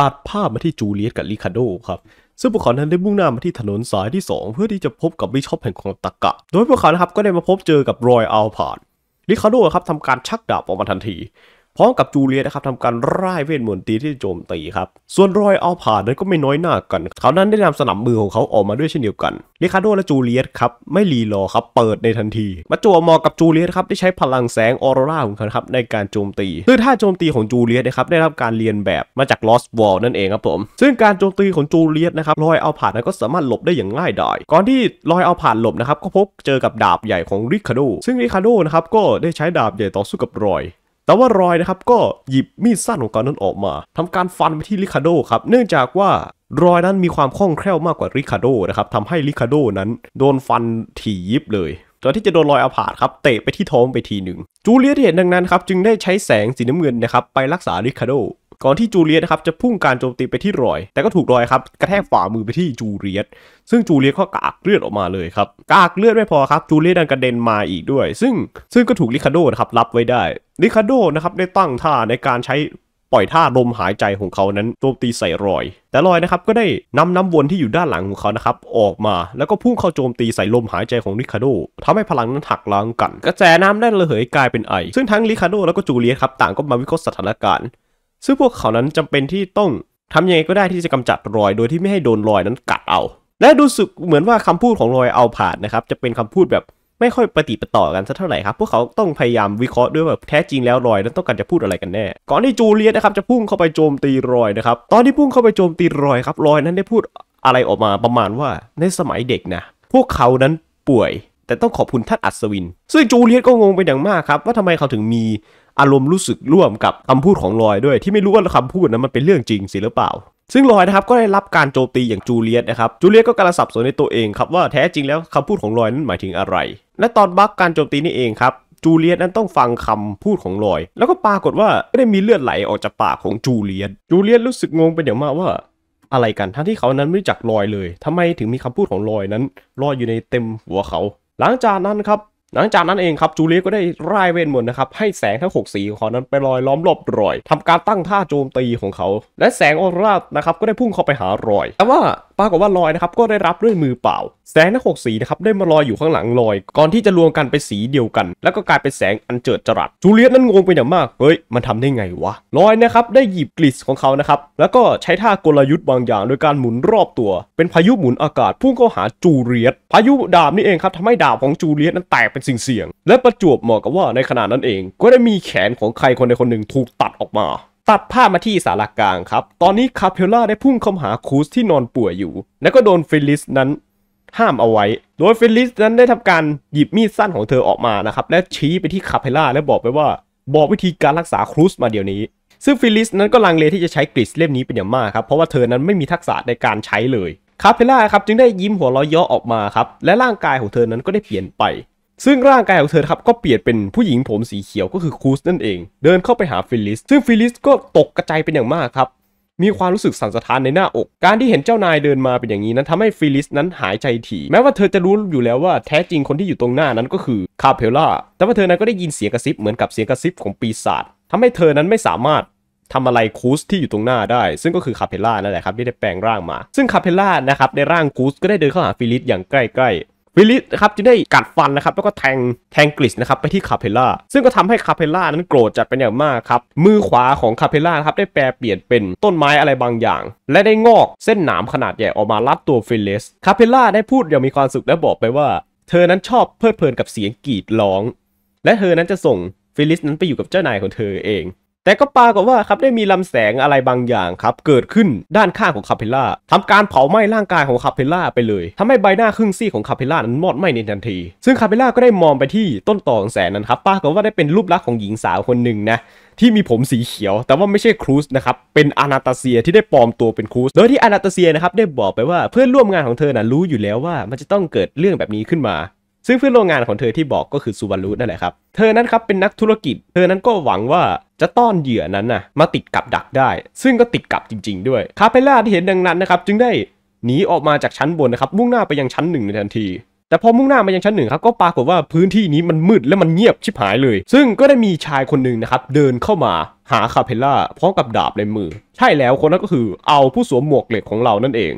ตัดภาพมาที่จูเลียตกับลิคาโดครับซึ่งพวกเขานั้นได้มุ่งหน้ามาที่ถนนสายที่ 2 เพื่อที่จะพบกับบิชอปแห่งของตะกะ โดยพวกเขานะครับก็ได้มาพบเจอกับรอยอัลพาร์ดลิคาโดครับทำการชักดาบออกมาทันทีพร้อมกับจูเลียนะครับทำการร่ายเวทมนตรีที่โจมตีครับ ส่วนรอยอัลพาดนั้นก็ไม่น้อยหน้ากัน เขานั้นได้นำสนับมือของเขาออกมาด้วยเช่นเดียวกันลิคาโดและจูเลียตครับ ไม่รีรอครับ เปิดในทันที มาจูอวมอ กับจูเลียตครับ ได้ใช้พลังแสงออโรราของเขาครับในการโจมตี ซึ่งท่าโจมตีของจูเลียตนะครับได้รับการเรียนแบบมาจากลอสวอลนั่นเองครับผม ซึ่งการโจมตีของจูเลียตนะครับรอยอัลพาดนั้นก็สามารถหลบได้อย่างง่ายดาย ก่อนที่รอยอัลพาดหลบนะครับก็พบเจอกับดาบใหญ่ของริคาโดซึ่งริคาโดนะครับก็ได้ใช้ดาบใหญ่ต่อสู้กับรอยแต่ว่ารอยนะครับ ก็หยิบมีดสั้นของเขานั้นออกมา ทำการฟันไปที่ริคาโดครับ เนื่องจากว่ารอยนั้นมีความคล่องแคล่วมากกว่าริคาโดนะครับทำให้ริคาโดนั้นโดนฟันถี่ยิบเลย ตอนที่จะโดนรอยอาผาดครับเตะไปที่ท้องไปทีหนึ่ง จูเลียที่เห็นดังนั้นครับ จึงได้ใช้แสงสีน้ำเงินนะครับ ไปรักษาริคาโดก่อนที่จูเลียสนะครับจะพุ่งการโจมตีไปที่รอย แต่ก็ถูกรอยครับ กระแทกฝ่ามือไปที่จูเลียส ซึ่งจูเลียสก็กากเลือดออกมาเลยครับกากเลือดไม่พอครับ จูเลียสดันกระเด็นมาอีกด้วย ซึ่งซึ่งก็ถูกลิคาโดนะครับรับไว้ได้ลิคาโดนะครับได้ตั้งท่าในการใช้ปล่อยท่าลมหายใจของเขานั้นโจมตีใส่รอย แต่รอยนะครับก็ได้นำน้ำวนที่อยู่ด้านหลังของเขานะครับออกมาแล้วก็พุ่งเข้าโจมตีใส่ลมหายใจของลิคาโดทำให้พลังนั้นหักล้างกัน กระแสน้ำได้ระเหยกลายเป็นไอ ซึ่งทั้งลิคาโดแล้วก็จูเลียครับต่างก็มาวิเคราะห์สถานการณ์ซึ่งพวกเขานั้นจำเป็นที่ต้องทำยังไงก็ได้ที่จะกำจัดรอย โดยที่ไม่ให้โดนรอยนั้นกัดเอา และดูสึกเหมือนว่าคำพูดของรอยเอาผาดนะครับ จะเป็นคำพูดแบบไม่ค่อยปฏิปต่อกันสักเท่าไหร่ครับ พวกเขาต้องพยายามวิเคราะห์ด้วยว่าแท้จริงแล้วรอยนั้นต้องการจะพูดอะไรกันแน่ก่อนที่จูเลียตนะครับจะพุ่งเข้าไปโจมตีรอยนะครับตอนที่พุ่งเข้าไปโจมตีรอยครับรอยนั้นได้พูดอะไรออกมาประมาณว่าในสมัยเด็กนะ พวกเขานั้นป่วย แต่ต้องขอบคุณท่านอัศวิน ซึ่งจูเลียนก็งงไปอย่างมากครับว่าทำไมเขาถึงมีอารมณ์รู้สึกร่วมกับคำพูดของลอยด้วย ที่ไม่รู้ว่าคำพูดนั้นมันเป็นเรื่องจริงสิหรือเปล่า ซึ่งลอยนะครับก็ได้รับการโจมตีอย่างจูเลียตนะครับ จูเลียตก็กระัสับสนในตัวเองครับว่าแท้จริงแล้วคำพูดของลอยนั้นหมายถึงอะไร และตอนบักการโจมตีนี่เองครับ จูเลียตนั้นต้องฟังคำพูดของลอย แล้วก็ปรากฏว่าม่ได้มีเลือดไหลออกจากปากของจูเลียตจูเลียตรู้สึกงงเป็นอย่างมากว่า อะไรกันทั้งที่เขานั้นไม่รู้จักลอยเลย ทำไมถึงมีคำพูดของลอยนั้นลอยอยู่ในเต็มหัวเขา หลังจากนั้นครับหลังจากนั้นเองครับจูเลียก็ได้ร่ายเวทมนต์นะครับ ให้แสงทั้ง6สีของนั้นไปลอยล้อมรอบรอยทำการตั้งท่าโจมตีของเขา และแสงออร่านะครับก็ได้พุ่งเข้าไปหารอย แต่ว่าปรากฏว่าลอยนะครับก็ได้รับด้วยมือเปล่า แสงทั้งหกสีนะครับได้มาลอยอยู่ข้างหลังลอย ก่อนที่จะรวมกันไปสีเดียวกัน แล้วก็กลายเป็นแสงอันเจิดจรัสจูเลียตนั้นงงไปอย่างมากเฮ้ยมันทำได้ไงวะลอยนะครับได้หยิบกลิสของเขานะครับแล้วก็ใช้ท่ากลยุทธ์บางอย่าง โดยการหมุนรอบตัว เป็นพายุหมุนอากาศพุ่งเข้าหาจูเลียต พายุดาบนี่เองครับทำให้ดาบของจูเลียตนั้นแตกเป็นสิ่งเสี่ยง และประจวบเหมาะกับว่าในขณะนั้นเองก็ได้มีแขนของใครคนใดคนหนึ่งถูกตัดออกมาตัดภาพมาที่สารากลางครับ ตอนนี้คาเพลล่าได้พุ่งเข้าหาคูสที่นอนป่วยอยู่ และก็โดนฟิลิสนั้นห้ามเอาไว้ โดยฟิลิสนั้นได้ทำการหยิบมีดสั้นของเธอออกมานะครับ และชี้ไปที่คาเพล่าและบอกไปว่าบอกวิธีการรักษาครูสมาเดี๋ยวนี้ ซึ่งฟิลิสนั้นก็ลังเลที่จะใช้กริชเล่มนี้เป็นอย่างมากครับ เพราะว่าเธอนั้นไม่มีทักษะในการใช้เลย คาเพล่าครับจึงได้ยิ้มหัวเราะเยาะออกมาครับ และร่างกายของเธอนั้นก็ได้เปลี่ยนไปซึ่งร่างกายของเธอครับก็เปลี่ยนเป็นผู้หญิงผมสีเขียวก็คือคูสนั่นเอง เดินเข้าไปหาฟิลิส ซึ่งฟิลิสก็ตกกระจายเป็นอย่างมากครับ มีความรู้สึกสั่นสะท้านในหน้าอก การที่เห็นเจ้านายเดินมาเป็นอย่างนี้นั้นทำให้ฟิลิสนั้นหายใจถี่แม้ว่าเธอจะรู้อยู่แล้วว่าแท้จริงคนที่อยู่ตรงหน้านั้นก็คือคาเพลล่าแต่ว่าเธอนั้นก็ได้ยินเสียงกระซิบเหมือนกับเสียงกระซิบของปีศาจทำให้เธอนั้นไม่สามารถทำอะไรคูสที่อยู่ตรงหน้าได้ ซึ่งก็คือคาเพล่านั่นแหละครับที่ได้แปลงร่างมา ซึ่งคาเพล่านะครับในร่างคูสก็ได้เดินเข้าหาฟิลิส อย่างใกล้ ๆวิลิสนะครับจึงได้กัดฟันนะครับแล้วก็แทงแทงกริชนะครับไปที่คาเพล่าซึ่งก็ทำให้คาเพล่านั้นโกรธจัดเป็นอย่างมากครับ มือขวาของคาเพล่านะครับได้แปลเปลี่ยนเป็นต้นไม้อะไรบางอย่าง และได้งอกเส้นหนามขนาดใหญ่ออกมารัดตัวฟิลิสคาเพล่าได้พูดอย่างมีความสุขและบอกไปว่า เธอนั้นชอบเพลิดเพลินกับเสียงกรีดร้อง และเธอนั้นจะส่งฟิลิสนั้นไปอยู่กับเจ้านายของเธอเองแต่ก็ปรากฏว่าครับได้มีลำแสงอะไรบางอย่างครับเกิดขึ้นด้านข้างของคาเพล่าทำการเผาไหม้ร่างกายของคาเพล่าไปเลยทำให้ใบหน้าครึ่งซี่ของคาเพล่านั้นมอดไหม้ในทันที ซึ่งคาเพล่าก็ได้มองไปที่ต้นตอของแสงนั้นครับปรากฏว่าได้เป็นรูปลักษณ์ของหญิงสาวคนหนึ่งนะที่มีผมสีเขียว แต่ว่าไม่ใช่ครูสนะครับเป็นอนาตาเซียที่ได้ปลอมตัวเป็นครูสโดยที่อนาตาเซียนะครับได้บอกไปว่าเพื่อนร่วมงานของเธอนะ่ะรู้อยู่แล้วว่า มันจะต้องเกิดเรื่องแบบนี้ขึ้นมาซึ่งเพื่อนรงงานของเธอที่บอกก็คือซูบารุนั่นแหละครับ เธอนั้นครับเป็นนักธุรกิจ เธอนั้นก็หวังว่าจะต้อนเหยื่อนั้นนะมาติดกับดักได้ ซึ่งก็ติดกับจริงๆ ด้วย คาเปล่าที่เห็นดังนั้นนะครับจึงได้ หนีออกมาจากชั้นบนนะครับมุ่งหน้าไปยังชั้นหนึ่งในทันที แต่พอมุ่งหน้ามายังชั้นหนึ่งครับก็ปรากฏว่าพื้นที่นี้มันมืดและมันเงียบชิบหายเลย ซึ่งก็ได้มีชายคนหนึ่งนะครับเดินเข้ามาหาคาเพล่า พร้อมกับดาบในมือ ใช่แล้วคนนั้นก็คือเอาผู้สวมหมวกเหล็กของเรานั่นเอง